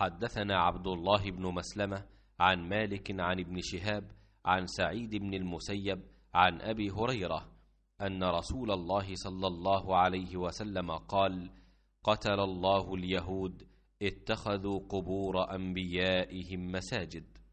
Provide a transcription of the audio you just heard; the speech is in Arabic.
حدثنا عبد الله بن مسلمة عن مالك عن ابن شهاب عن سعيد بن المسيب عن أبي هريرة أن رسول الله صلى الله عليه وسلم قال قتل الله اليهود اتخذوا قبور أنبيائهم مساجد